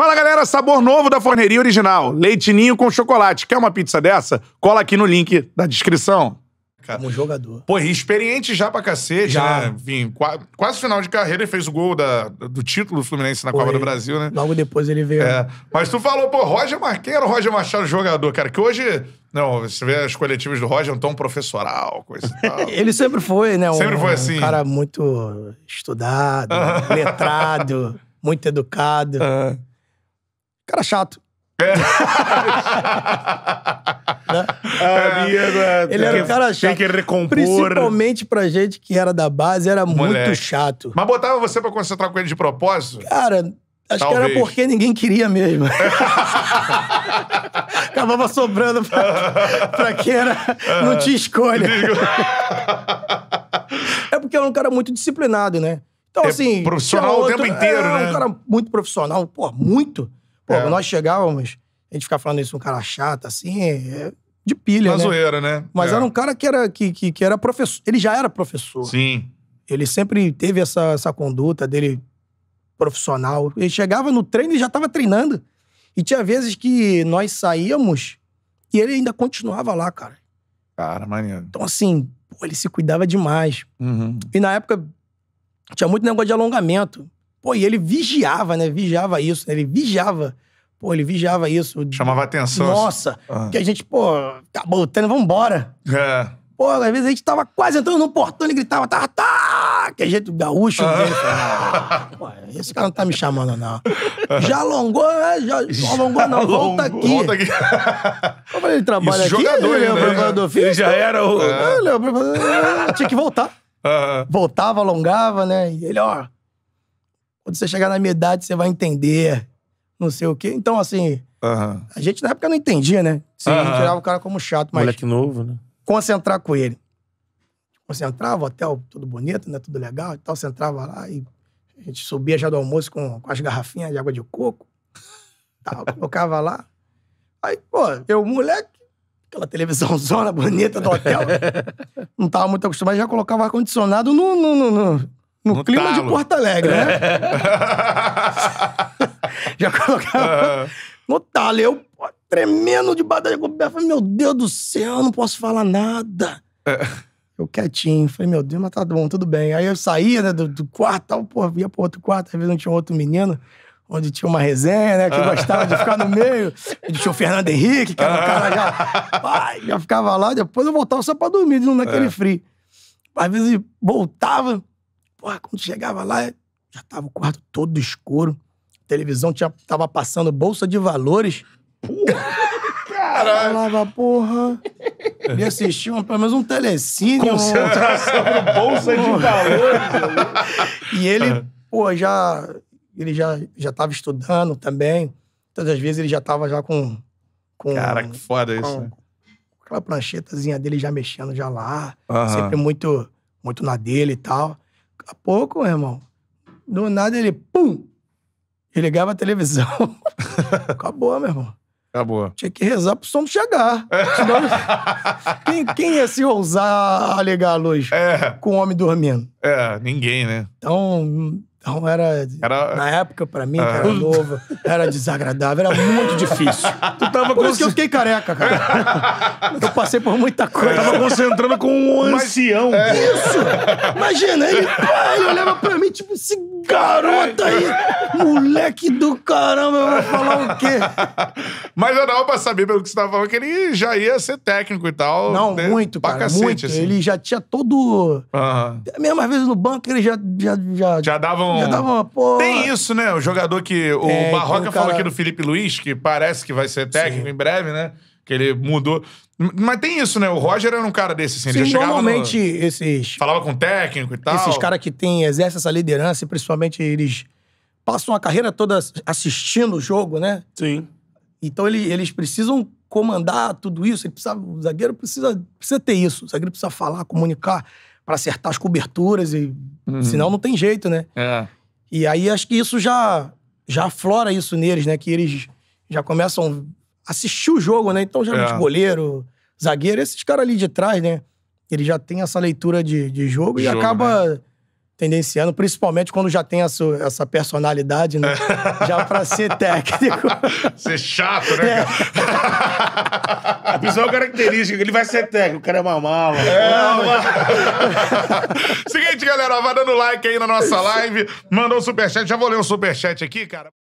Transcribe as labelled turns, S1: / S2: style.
S1: Fala galera, sabor novo da forneria original: leitinho com chocolate. Quer uma pizza dessa? Cola aqui no link da descrição. Como jogador. Pô, experiente já pra cacete, já. né? Vim, quase, final de carreira, ele fez o gol da, do título do Fluminense na Copa do Brasil, né? Logo depois ele veio. É. Mas tu falou, pô, Roger Marqueiro, Roger Machado, jogador, cara, que hoje. Não, você vê as coletivas do Roger, é um tom professoral, coisa
S2: e tal. ele sempre foi, né? Um, sempre foi assim. Um cara muito estudado, letrado, muito educado. Cara chato. É. né? minha, é, é, ele era um cara chato. Tem que recompor. Principalmente pra gente que era da base, era Moleque. muito
S1: chato. Mas botava você pra concentrar com ele de propósito? Cara, acho Talvez. que era porque ninguém queria mesmo. Acabava sobrando pra, pra
S2: quem era, não tinha escolha. é porque era um cara muito disciplinado, né? Então, é assim. Profissional outro, o tempo inteiro, né? um cara muito profissional, pô, muito. Pô, é. nós chegávamos, a gente ficava falando isso, um cara chato, assim, é de pilha, Uma né? zoeira,
S1: né? Mas é. era um
S2: cara que era, que, que, que, era professor. Ele já era professor. Sim. Ele sempre teve essa, essa conduta dele profissional. Ele chegava no treino e já estava treinando. E tinha vezes que nós saíamos e ele ainda continuava lá, cara. Cara, maneiro. Então, assim, pô, ele se cuidava demais. Uhum. E na época tinha muito negócio de alongamento. Pô, e ele vigiava, né? Vigiava isso, né? Ele vigiava Pô, ele vigiava isso. Chamava atenção. Nossa, uhum. que a gente, pô, acabou o treino, vambora. É. Pô, às vezes a gente tava quase entrando no portão e gritava, tá, tá! Que é jeito gaúcho dele. Ah. Ah, pô, esse cara não tá me chamando, não.
S1: Já alongou,
S2: é, já, alongou, não. Volta aqui. Volta aqui. falei, ele trabalha Isso, aqui, jogador, ele, né? preparador físico. Ele já era o. É. Ele, o é, tinha que voltar. Uhum. Voltava, alongava, né? E ele, ó. Quando você chegar na minha idade, você vai entender não sei o quê. Então, assim, uhum. a gente na época não entendia, né? Sim, uhum. tirava o cara como chato, mas. Moleque novo, né? Concentrar com ele. Concentrava, o hotel, tudo bonito, né? Tudo legal e tal. Centrava lá e a gente subia já do almoço com, com as garrafinhas de água de coco. Tal, colocava lá. Aí, pô, eu, moleque, aquela televisão zona bonita do hotel. não tava muito acostumado, já colocava ar-condicionado no, no, no, no, no clima talo. de Porto Alegre, né? já colocava. no talo. Eu tremendo de batalha com o falei, meu Deus do céu, não posso falar nada. É. Eu quietinho, falei, meu Deus, mas tá bom, tudo bem. Aí eu saía né, do, do quarto, tal, pô, ia pro outro quarto, às vezes não tinha outro menino onde tinha uma resenha, né? Que gostava de ficar no meio. Onde tinha o Fernando Henrique, que era um cara já. Pai, já ficava lá, depois eu voltava só pra dormir, de naquele é. frio. Às vezes voltava, porra, quando chegava lá, já tava o quarto todo escuro televisão tinha, tava passando Bolsa de Valores. Porra! Caralho! Eu falava, porra. Me assistiam pelo menos um telecine. Concentração no Bolsa de Valores. e ele, né? pô, já... Ele já, já tava estudando também. Todas as vezes ele já tava já com... com Cara, que foda com, isso. Com né? aquela pranchetazinha dele já mexendo já lá. Uhum. Sempre muito, muito na dele e tal. Daqui a pouco, meu irmão, do nada ele, pum, e ligava a televisão. Acabou, meu irmão. Acabou. Tinha que rezar pro som chegar. Senão... quem, quem ia se ousar a ligar a luz é. com o homem dormindo? É, ninguém, né? Então, então era, era, Na época, pra mim, que era ah. novo, era desagradável, era muito difícil. Tu tava por isso que eu fiquei careca, cara. eu passei por muita coisa. Eu tava concentrando com um ancião. Mas... É isso! Imagina, ele,
S1: ele olhava pra mim, tipo, esse garoto é. aí Moleque do caramba, eu vou falar o quê? Mas eu dava pra saber, pelo que você tava falando, que ele já ia ser técnico e tal. Não, né? muito, pra cara. Cacete, muito. Assim. Ele
S2: já tinha todo. Uhum.
S1: Mesmo às vezes no banco, ele já. Já, já, já dava um. Já dava uma, pô... Tem isso, né? O jogador que. O é, Barroca cara... falou aqui do Felipe Luiz, que parece que vai ser técnico Sim. em breve, né? Que ele mudou. Mas tem isso, né? O Roger era um cara desse, assim. Sim, ele já normalmente no... esses... Falava com o técnico e tal. Esses caras que
S2: tem, exerce essa liderança, principalmente eles passam a carreira toda assistindo o jogo, né? Sim. Então ele, eles precisam comandar tudo isso. Ele precisa, o zagueiro precisa, precisa ter isso. O zagueiro precisa falar, comunicar para acertar as coberturas e uhum. senão não tem jeito, né? É. E aí acho que isso já já aflora isso neles, né? Que eles já começam a assistir o jogo, né? Então geralmente é. goleiro, zagueiro, esses caras ali de trás, né? Ele já tem essa leitura de, de jogo, de e jogo, acaba né? tendenciando, principalmente quando já tem sua, essa personalidade, né? É. já para ser técnico.
S1: Ser chato, né? É. Cara? É. A principal característica, ele vai ser técnico, o cara é uma mala. É, Mas... Seguinte, galera, vai dando like aí na nossa live, mandou um superchat, já vou ler o um superchat aqui, cara.